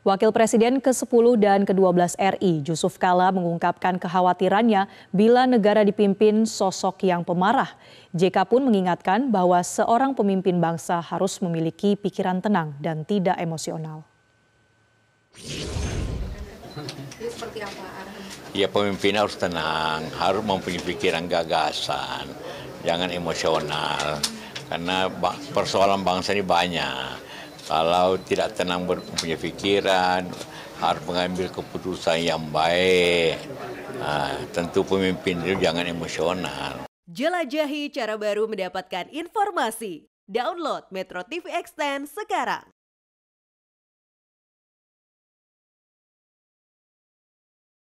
Wakil Presiden ke-10 dan ke-12 RI Yusuf Kala mengungkapkan kekhawatirannya bila negara dipimpin sosok yang pemarah. JK pun mengingatkan bahwa seorang pemimpin bangsa harus memiliki pikiran tenang dan tidak emosional. Ya pemimpin harus tenang, harus mempunyai pikiran gagasan, jangan emosional. Karena persoalan bangsa ini banyak kalau tidak tenang punya pikiran, harus mengambil keputusan yang baik. Nah, tentu pemimpin itu jangan emosional. Jelajahi cara baru mendapatkan informasi. Download Metro TV Extend sekarang.